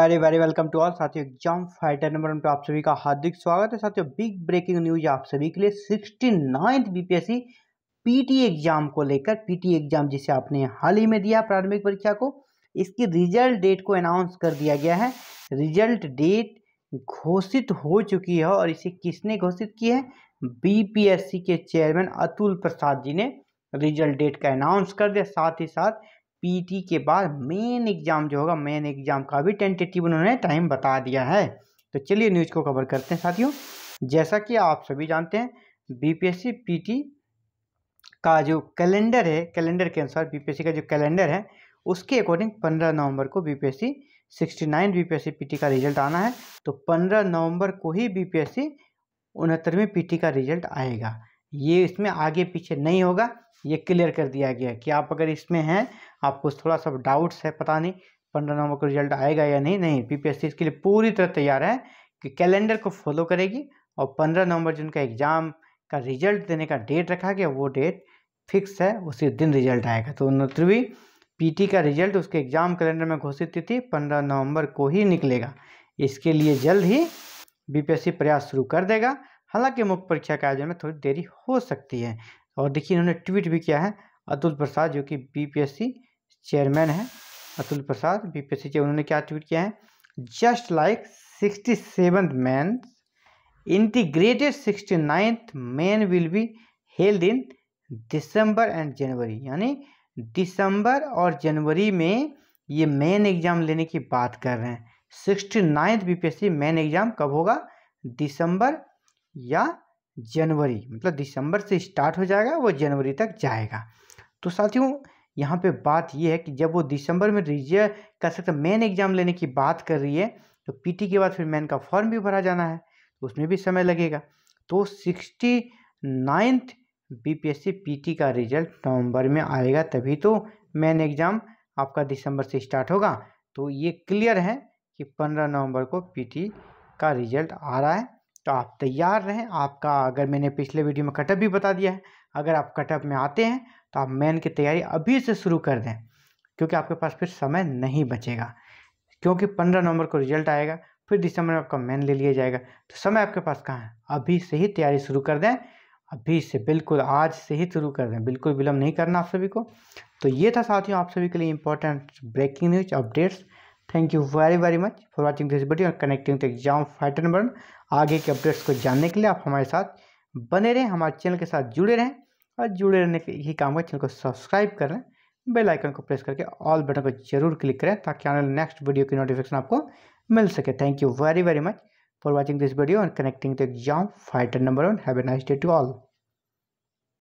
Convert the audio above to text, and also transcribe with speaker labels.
Speaker 1: very very welcome to all साथियों exam fighter number one पे आप सभी का हार्दिक स्वागत है साथियों बिग ब्रेकिंग न्यूज आप सभी के लिए sixty ninth BPSC PT exam को लेकर पीटी एग्जाम जिसे आपने हाल ही में दिया प्रारंभिक परीक्षा को इसकी रिजल्ट डेट को अनाउंस कर दिया गया है रिजल्ट डेट घोषित हो चुकी है और इसे किसने घोषित की है बीपीएससी के चेयरमैन अतुल प्रसाद जी ने रिजल्ट डेट का अनाउंस कर दिया साथ ही साथ पीटी के बाद मेन एग्ज़ाम जो होगा मेन एग्ज़ाम का भी टेंटेटिव उन्होंने टाइम बता दिया है तो चलिए न्यूज़ को कवर करते हैं साथियों जैसा कि आप सभी जानते हैं बीपीएससी पीटी का जो कैलेंडर है कैलेंडर के अनुसार बीपीएससी का जो कैलेंडर है उसके अकॉर्डिंग पंद्रह नवंबर को बीपीएससी 69 बीपीएससी पीटी का रिजल्ट आना है तो पंद्रह नवंबर को ही बीपीएससी उनहत्तरवीं पीटी का रिजल्ट आएगा ये इसमें आगे पीछे नहीं होगा ये क्लियर कर दिया गया कि आप अगर इसमें हैं आपको थोड़ा सा डाउट्स है पता नहीं पंद्रह नवंबर को रिजल्ट आएगा या नहीं नहीं पीपीएससी इसके लिए पूरी तरह तैयार है कि कैलेंडर को फॉलो करेगी और पंद्रह नवंबर जो उनका एग्ज़ाम का रिजल्ट देने का डेट रखा गया वो डेट फिक्स है उसी दिन रिजल्ट आएगा तो उनतीवी पीटी का रिजल्ट उसके एग्ज़ाम कैलेंडर में घोषित तिथि पंद्रह नवंबर को ही निकलेगा इसके लिए जल्द ही बीपीएससी प्रयास शुरू कर देगा हालांकि मुख्य परीक्षा के आयोजन में थोड़ी देरी हो सकती है और देखिए इन्होंने ट्वीट भी किया है अतुल प्रसाद जो कि बीपीएससी चेयरमैन हैं अतुल प्रसाद बीपीएससी के उन्होंने क्या ट्वीट किया है just like sixty seven main integrated sixty ninth main will be held in December and January यानी दिसंबर और जनवरी में ये मेन एग्ज़ाम लेने की बात कर रहे हैं sixty ninth B main exam कब होगा दिसंबर या जनवरी मतलब दिसंबर से स्टार्ट हो जाएगा वो जनवरी तक जाएगा तो साथियों यहाँ पे बात यह है कि जब वो दिसंबर में रीजय कर सकते मेन एग्ज़ाम लेने की बात कर रही है तो पीटी के बाद फिर मैन का फॉर्म भी भरा जाना है तो उसमें भी समय लगेगा तो सिक्सटी नाइन्थ बी पीटी का रिजल्ट नवंबर में आएगा तभी तो मेन एग्ज़ाम आपका दिसंबर से स्टार्ट होगा तो ये क्लियर है कि पंद्रह नवंबर को पीटी का रिजल्ट आ रहा है तो आप तैयार रहें आपका अगर मैंने पिछले वीडियो में कटअप भी बता दिया है अगर आप कटअप में आते हैं तो आप मेन की तैयारी अभी से शुरू कर दें क्योंकि आपके पास फिर समय नहीं बचेगा क्योंकि पंद्रह नवंबर को रिजल्ट आएगा फिर दिसंबर में आपका मेन ले लिया जाएगा तो समय आपके पास कहाँ है अभी से ही तैयारी शुरू कर दें अभी से बिल्कुल आज से ही शुरू कर दें बिल्कुल विलम्ब नहीं करना आप सभी को तो ये था साथियों आप सभी के लिए important breaking news updates thank you very very much for watching this video और connecting to exam fighter number आगे के अपडेट्स को जानने के लिए आप हमारे साथ बने रहें हमारे चैनल के साथ जुड़े रहें और जुड़े रहने के ही काम का चैनल को सब्सक्राइब कर लें बेल आइकन को प्रेस करके ऑल बटन को जरूर क्लिक करें ताकि आने वाले नेक्स्ट वीडियो की नोटिफिकेशन आपको मिल सके thank you very very much for watching this video and connecting to exam fighter number one have a nice day to all